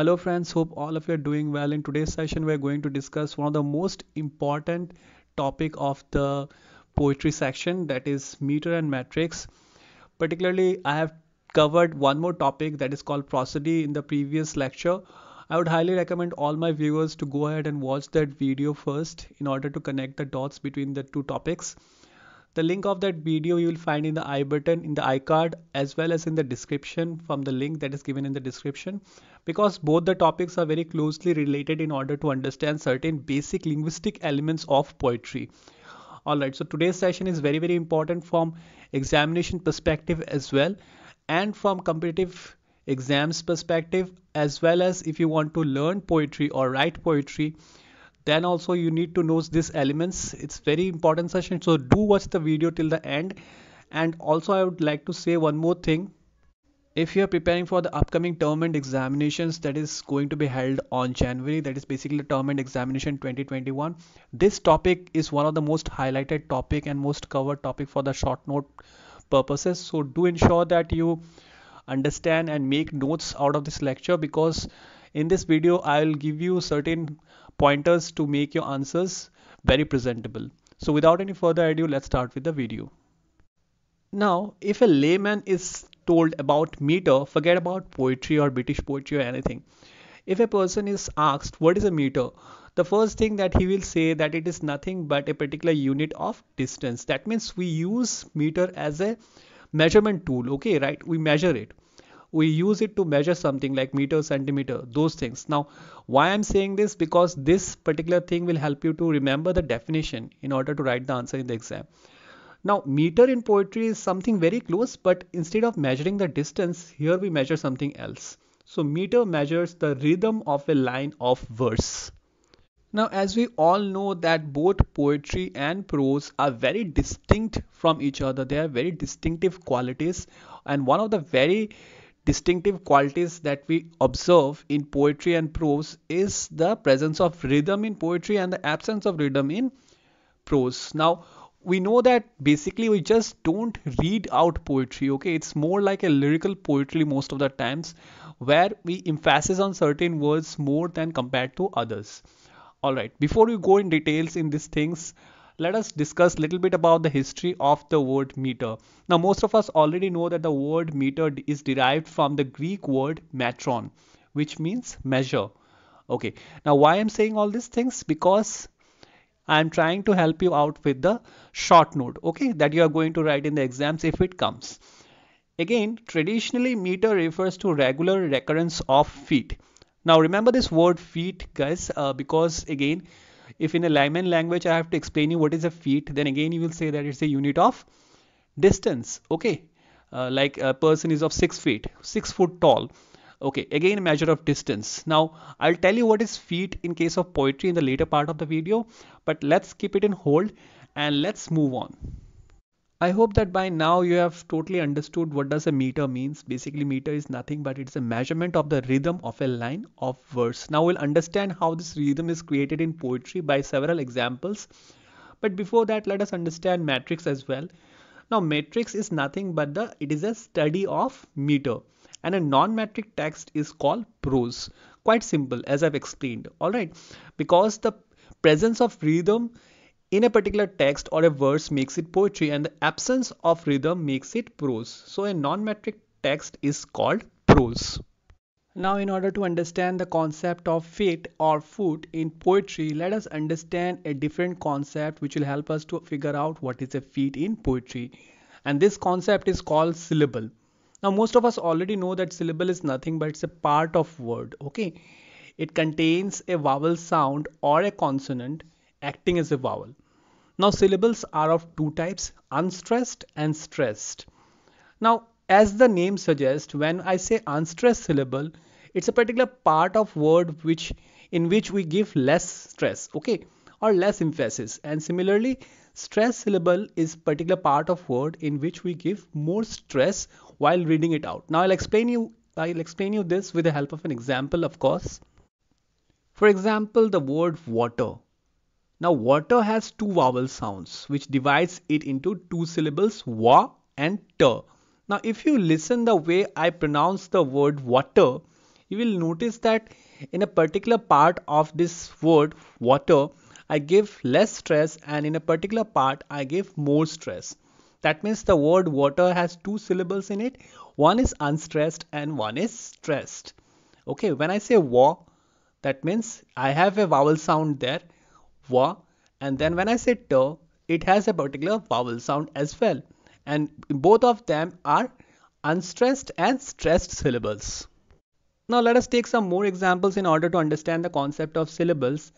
hello friends hope all of you are doing well in today's session we're going to discuss one of the most important topic of the poetry section that is meter and metrics particularly i have covered one more topic that is called prosody in the previous lecture i would highly recommend all my viewers to go ahead and watch that video first in order to connect the dots between the two topics the link of that video you will find in the i button in the iCard as well as in the description from the link that is given in the description because both the topics are very closely related in order to understand certain basic linguistic elements of poetry. Alright, so today's session is very very important from examination perspective as well and from competitive exams perspective as well as if you want to learn poetry or write poetry then also you need to know these elements it's very important session so do watch the video till the end and also i would like to say one more thing if you are preparing for the upcoming term and examinations that is going to be held on january that is basically the term and examination 2021 this topic is one of the most highlighted topic and most covered topic for the short note purposes so do ensure that you understand and make notes out of this lecture because in this video i will give you certain pointers to make your answers very presentable. So without any further ado, let's start with the video. Now, if a layman is told about meter, forget about poetry or British poetry or anything. If a person is asked what is a meter, the first thing that he will say that it is nothing but a particular unit of distance. That means we use meter as a measurement tool, okay, right? We measure it we use it to measure something like meter centimeter those things now why i'm saying this because this particular thing will help you to remember the definition in order to write the answer in the exam now meter in poetry is something very close but instead of measuring the distance here we measure something else so meter measures the rhythm of a line of verse now, as we all know that both poetry and prose are very distinct from each other. They have very distinctive qualities. And one of the very distinctive qualities that we observe in poetry and prose is the presence of rhythm in poetry and the absence of rhythm in prose. Now, we know that basically we just don't read out poetry, okay? It's more like a lyrical poetry most of the times where we emphasize on certain words more than compared to others. All right, before we go in details in these things, let us discuss a little bit about the history of the word meter. Now most of us already know that the word meter is derived from the Greek word metron which means measure. Okay now why I'm saying all these things because I'm trying to help you out with the short note okay that you are going to write in the exams if it comes. Again traditionally meter refers to regular recurrence of feet. Now remember this word feet guys uh, because again if in a layman language I have to explain you what is a feet, then again you will say that it's a unit of distance. Okay, uh, like a person is of six feet, six foot tall. Okay, again measure of distance. Now I'll tell you what is feet in case of poetry in the later part of the video, but let's keep it in hold and let's move on. I hope that by now you have totally understood what does a meter means. Basically meter is nothing but it's a measurement of the rhythm of a line of verse. Now we'll understand how this rhythm is created in poetry by several examples. But before that let us understand matrix as well. Now matrix is nothing but the it is a study of meter and a non-metric text is called prose. Quite simple as I've explained. Alright because the presence of rhythm in a particular text or a verse makes it poetry and the absence of rhythm makes it prose. So a non-metric text is called prose. Now in order to understand the concept of feet or foot in poetry, let us understand a different concept which will help us to figure out what is a feet in poetry. And this concept is called syllable. Now most of us already know that syllable is nothing but it's a part of word, okay? It contains a vowel sound or a consonant acting as a vowel. Now syllables are of two types, unstressed and stressed. Now as the name suggests, when I say unstressed syllable, it's a particular part of word which in which we give less stress, okay, or less emphasis. And similarly, stress syllable is particular part of word in which we give more stress while reading it out. Now I'll explain you I'll explain you this with the help of an example, of course. For example, the word water now water has two vowel sounds which divides it into two syllables wa and ter. Now if you listen the way I pronounce the word water, you will notice that in a particular part of this word water, I give less stress and in a particular part I give more stress. That means the word water has two syllables in it. One is unstressed and one is stressed. Okay, when I say wa, that means I have a vowel sound there wa and then when I say "to", it has a particular vowel sound as well and both of them are unstressed and stressed syllables. Now let us take some more examples in order to understand the concept of syllables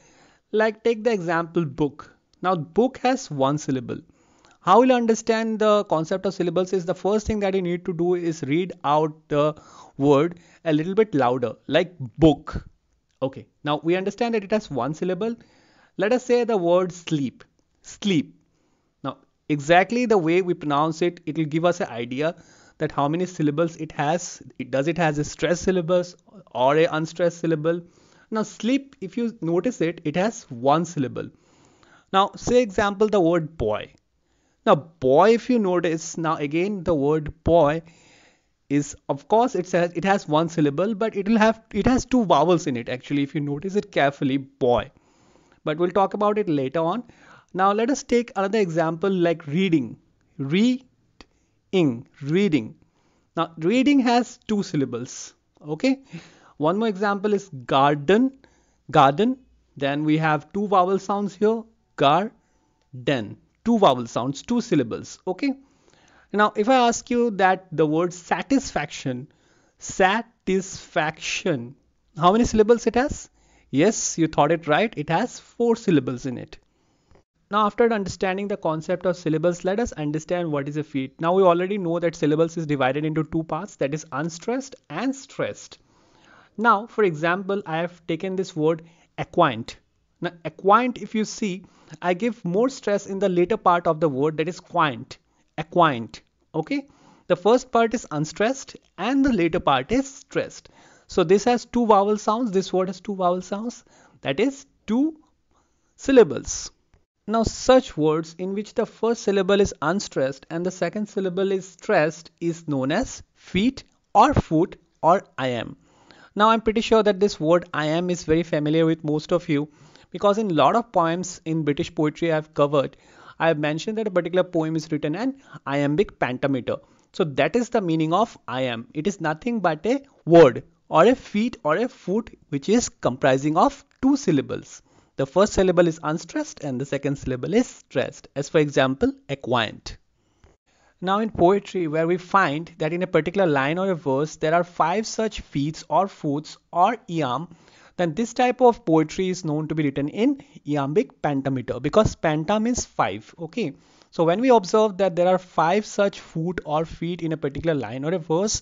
like take the example book. Now book has one syllable. How you'll understand the concept of syllables is the first thing that you need to do is read out the word a little bit louder like book. Okay now we understand that it has one syllable let us say the word sleep. Sleep. Now, exactly the way we pronounce it, it will give us an idea that how many syllables it has. It does it has a stressed syllabus or a unstressed syllable. Now, sleep, if you notice it, it has one syllable. Now, say example the word boy. Now, boy, if you notice, now again the word boy is of course it says it has one syllable, but it will have it has two vowels in it. Actually, if you notice it carefully, boy but we'll talk about it later on. Now let us take another example like reading. Reading. Reading. Now reading has two syllables. Okay. One more example is garden. Garden. Then we have two vowel sounds here. Gar. Den. Two vowel sounds, two syllables. Okay. Now if I ask you that the word satisfaction. Satisfaction. How many syllables it has? Yes, you thought it right, it has four syllables in it. Now after understanding the concept of syllables, let us understand what is a feet. Now we already know that syllables is divided into two parts that is unstressed and stressed. Now for example, I have taken this word acquaint. Now acquaint if you see, I give more stress in the later part of the word that is quaint, acquaint, okay? The first part is unstressed and the later part is stressed. So this has two vowel sounds. This word has two vowel sounds. That is two syllables. Now such words in which the first syllable is unstressed and the second syllable is stressed is known as feet or foot or I am. Now I'm pretty sure that this word I am is very familiar with most of you because in lot of poems in British poetry I've covered, I've mentioned that a particular poem is written an iambic pentameter. So that is the meaning of I am. It is nothing but a word or a feet or a foot which is comprising of two syllables. The first syllable is unstressed and the second syllable is stressed as for example acquaint. Now in poetry where we find that in a particular line or a verse there are five such feet or foots or iam then this type of poetry is known to be written in iambic pentameter because pentam is five okay so when we observe that there are five such foot or feet in a particular line or a verse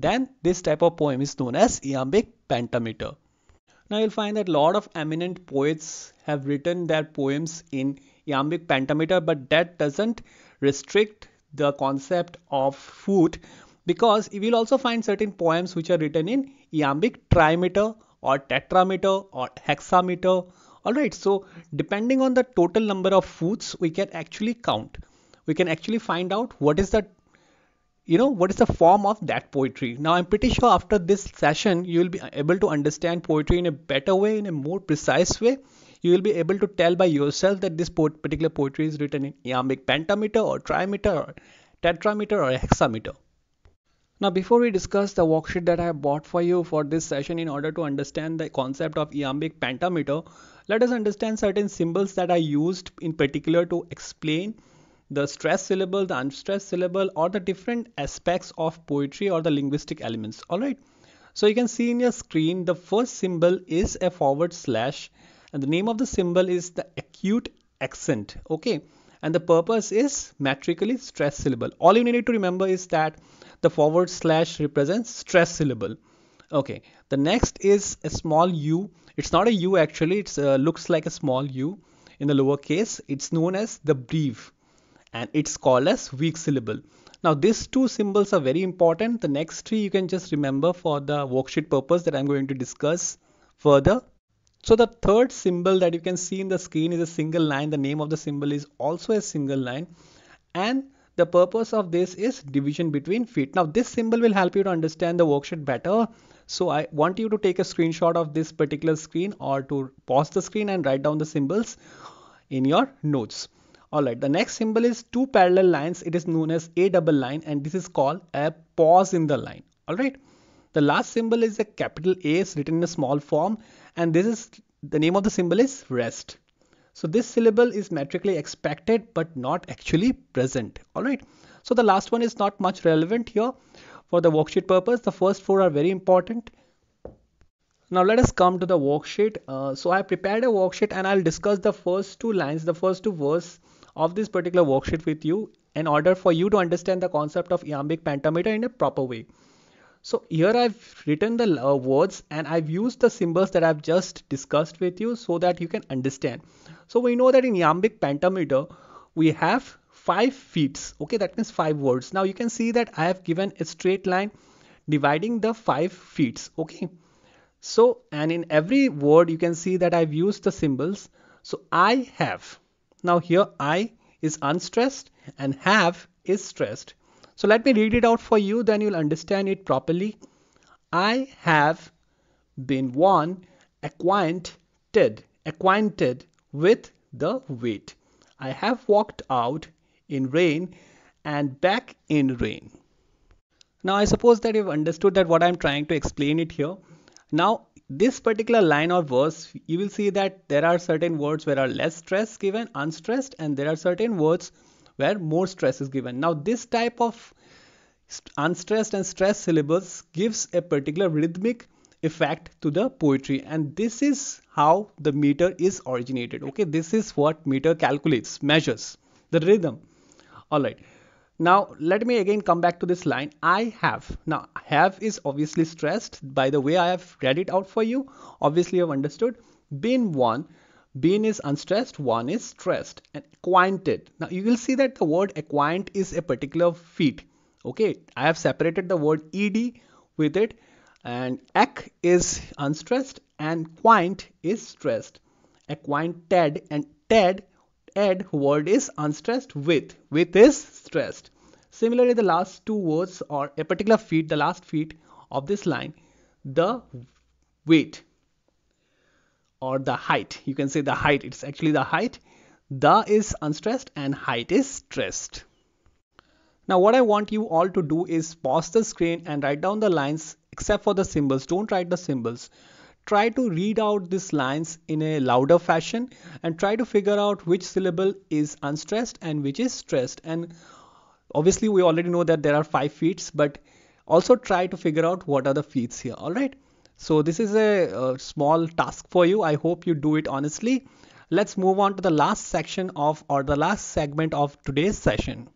then this type of poem is known as iambic pentameter. Now you'll find that a lot of eminent poets have written their poems in iambic pentameter, but that doesn't restrict the concept of foot because you will also find certain poems which are written in iambic trimeter or tetrameter or hexameter. Alright, so depending on the total number of feet we can actually count. We can actually find out what is the you know what is the form of that poetry now i'm pretty sure after this session you will be able to understand poetry in a better way in a more precise way you will be able to tell by yourself that this particular poetry is written in iambic pentameter or trimeter or tetrameter or hexameter now before we discuss the worksheet that i have bought for you for this session in order to understand the concept of iambic pentameter let us understand certain symbols that are used in particular to explain the stressed syllable, the unstressed syllable, or the different aspects of poetry or the linguistic elements. All right. So you can see in your screen the first symbol is a forward slash and the name of the symbol is the acute accent. Okay. And the purpose is metrically stressed syllable. All you need to remember is that the forward slash represents stressed syllable. Okay. The next is a small u. It's not a u actually. It uh, looks like a small u in the lower case. It's known as the brief and it's called as weak syllable. Now these two symbols are very important. The next three you can just remember for the worksheet purpose that I'm going to discuss further. So the third symbol that you can see in the screen is a single line. The name of the symbol is also a single line and the purpose of this is division between feet. Now this symbol will help you to understand the worksheet better. So I want you to take a screenshot of this particular screen or to pause the screen and write down the symbols in your notes. Alright, the next symbol is two parallel lines. It is known as A double line and this is called a pause in the line. Alright, the last symbol is a capital A is written in a small form and this is the name of the symbol is rest. So this syllable is metrically expected but not actually present. Alright, so the last one is not much relevant here for the worksheet purpose. The first four are very important. Now let us come to the worksheet. Uh, so I prepared a worksheet and I'll discuss the first two lines, the first two verses of this particular worksheet with you in order for you to understand the concept of iambic pentameter in a proper way. So here I've written the uh, words and I've used the symbols that I've just discussed with you so that you can understand. So we know that in iambic pentameter, we have five feet. Okay, that means five words. Now you can see that I have given a straight line dividing the five feet. Okay. So, and in every word, you can see that I've used the symbols. So I have, now here I is unstressed and have is stressed. So let me read it out for you then you'll understand it properly. I have been one acquainted acquainted with the weight. I have walked out in rain and back in rain. Now I suppose that you've understood that what I'm trying to explain it here. Now this particular line of verse, you will see that there are certain words where are less stress given, unstressed, and there are certain words where more stress is given. Now, this type of unstressed and stressed syllables gives a particular rhythmic effect to the poetry and this is how the meter is originated okay this is what meter calculates measures the rhythm all right now let me again come back to this line I have. Now have is obviously stressed by the way I have read it out for you. Obviously you have understood. Been one, been is unstressed, one is stressed and acquainted. Now you will see that the word acquaint is a particular feat. Okay, I have separated the word ed with it and ac is unstressed and quaint is stressed. Acquainted and ted add word is unstressed with. With is stressed. Similarly, the last two words or a particular feet, the last feet of this line, the weight or the height. You can say the height. It's actually the height. The is unstressed and height is stressed. Now what I want you all to do is pause the screen and write down the lines except for the symbols. Don't write the symbols try to read out these lines in a louder fashion and try to figure out which syllable is unstressed and which is stressed and obviously we already know that there are five feats but also try to figure out what are the feats here all right so this is a, a small task for you i hope you do it honestly let's move on to the last section of or the last segment of today's session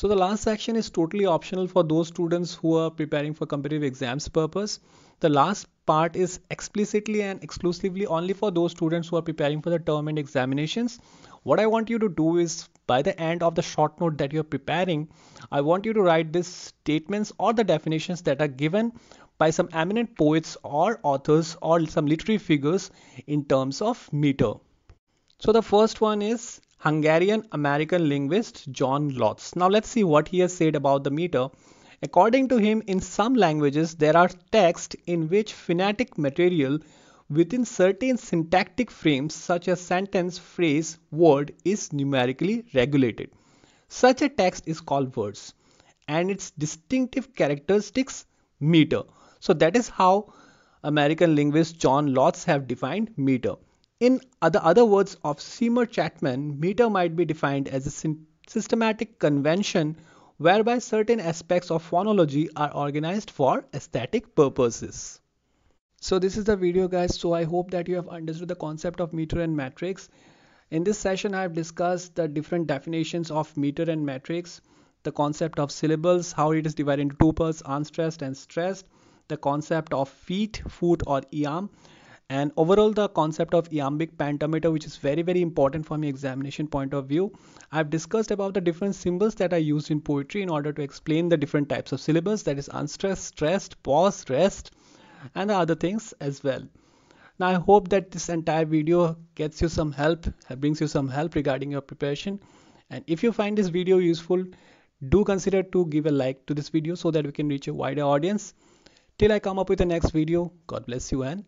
so the last section is totally optional for those students who are preparing for competitive exams purpose the last part is explicitly and exclusively only for those students who are preparing for the term and examinations. What I want you to do is by the end of the short note that you're preparing, I want you to write these statements or the definitions that are given by some eminent poets or authors or some literary figures in terms of meter. So the first one is Hungarian American linguist John Lotz. Now let's see what he has said about the meter According to him, in some languages there are texts in which phonetic material within certain syntactic frames such as sentence, phrase, word is numerically regulated. Such a text is called words and its distinctive characteristics meter. So that is how American linguist John Lotz have defined meter. In other, other words of Seymour Chapman, meter might be defined as a systematic convention whereby certain aspects of phonology are organized for aesthetic purposes. So this is the video guys. So I hope that you have understood the concept of meter and matrix. In this session, I have discussed the different definitions of meter and matrix, the concept of syllables, how it is divided into two parts, unstressed and stressed, the concept of feet, foot or eam, and overall the concept of iambic pentameter which is very very important from examination point of view i've discussed about the different symbols that are used in poetry in order to explain the different types of syllables that is unstressed stressed pause rest and the other things as well now i hope that this entire video gets you some help brings you some help regarding your preparation and if you find this video useful do consider to give a like to this video so that we can reach a wider audience till i come up with the next video god bless you and